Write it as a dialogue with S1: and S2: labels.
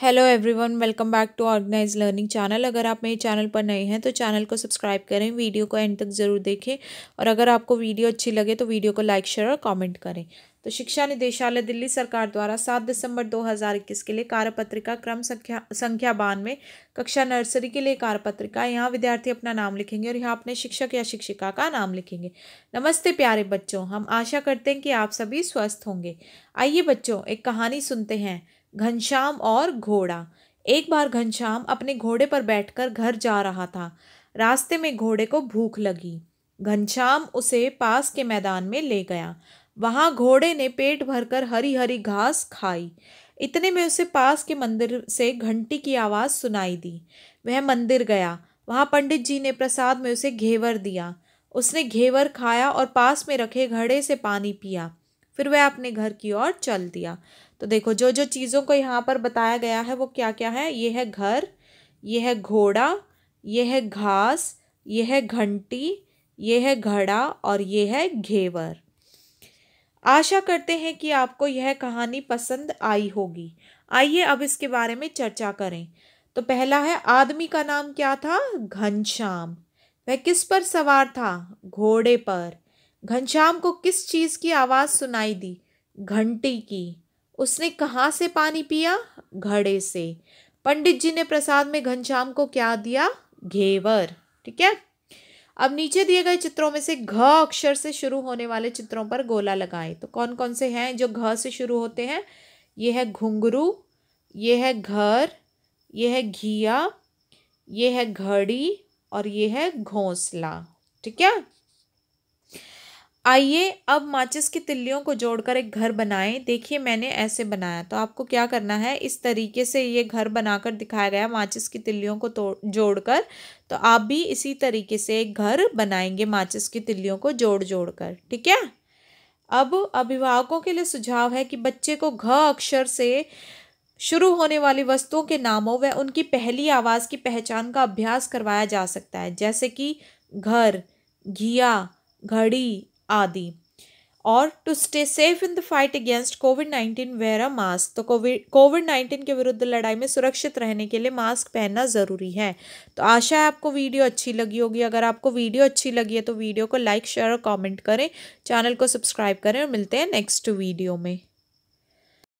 S1: hello everyone welcome back to organise learning channel अगर आप मेरे चैनल पर नए हैं तो चैनल को सब्सक्राइब करें वीडियो को एंड तक ज़रूर देखें और अगर आपको वीडियो अच्छी लगे तो वीडियो को लाइक शेयर और कमेंट करें तो शिक्षा निदेशालय दिल्ली सरकार द्वारा सात दिसंबर इक्कीस के लिए कार्यपत्रिका क्रम संख्या संख्या बानवे कक्षा नर्सरी के लिए कार्यपत्रिका यहाँ विद्यार्थी अपना नाम लिखेंगे और यहाँ अपने शिक्षक या शिक्षिका का नाम लिखेंगे नमस्ते प्यारे बच्चों हम आशा करते हैं कि आप सभी स्वस्थ होंगे आइए बच्चों एक कहानी सुनते हैं घनश्याम और घोड़ा एक बार घनश्याम अपने घोड़े पर बैठकर घर जा रहा था रास्ते में घोड़े को भूख लगी घनश्याम उसे पास के मैदान में ले गया वहाँ घोड़े ने पेट भरकर हरी हरी घास खाई इतने में उसे पास के मंदिर से घंटी की आवाज़ सुनाई दी वह मंदिर गया वहाँ पंडित जी ने प्रसाद में उसे घेवर दिया उसने घेवर खाया और पास में रखे घड़े से पानी पिया फिर वह अपने घर की ओर चल दिया तो देखो जो जो चीज़ों को यहाँ पर बताया गया है वो क्या क्या है ये है घर ये है घोड़ा ये है घास ये है घंटी ये है घड़ा और ये है घेवर आशा करते हैं कि आपको यह कहानी पसंद आई होगी आइए अब इसके बारे में चर्चा करें तो पहला है आदमी का नाम क्या था घनश्याम वह किस पर सवार था घोड़े पर घनश्याम को किस चीज़ की आवाज़ सुनाई दी घंटी की उसने कहाँ से पानी पिया घड़े से पंडित जी ने प्रसाद में घनश्याम को क्या दिया घेवर ठीक है अब नीचे दिए गए चित्रों में से घ अक्षर से शुरू होने वाले चित्रों पर गोला लगाएं तो कौन कौन से हैं जो घ से शुरू होते हैं ये है घुंघरू ये है घर ये है घिया ये है घड़ी और ये है घोंसला ठीक है आइए अब माचिस की तिल्लियों को जोड़कर एक घर बनाएं देखिए मैंने ऐसे बनाया तो आपको क्या करना है इस तरीके से ये घर बनाकर दिखाया गया माचिस की तिल्लियों को तोड़ जोड़कर तो आप भी इसी तरीके से एक घर बनाएंगे माचिस की तिल्लियों को जोड़ जोड़ कर ठीक है अब अभिभावकों के लिए सुझाव है कि बच्चे को घ अक्षर से शुरू होने वाली वस्तुओं के नामों व उनकी पहली आवाज़ की पहचान का अभ्यास करवाया जा सकता है जैसे कि घर घिया घड़ी आदि और to stay safe in the fight against covid nineteen wear a mask तो कोविड कोविड नाइन्टीन के विरुद्ध लड़ाई में सुरक्षित रहने के लिए मास्क पहनना ज़रूरी है तो आशा है आपको वीडियो अच्छी लगी होगी अगर आपको वीडियो अच्छी लगी है तो वीडियो को लाइक शेयर और कमेंट करें चैनल को सब्सक्राइब करें और मिलते हैं नेक्स्ट वीडियो में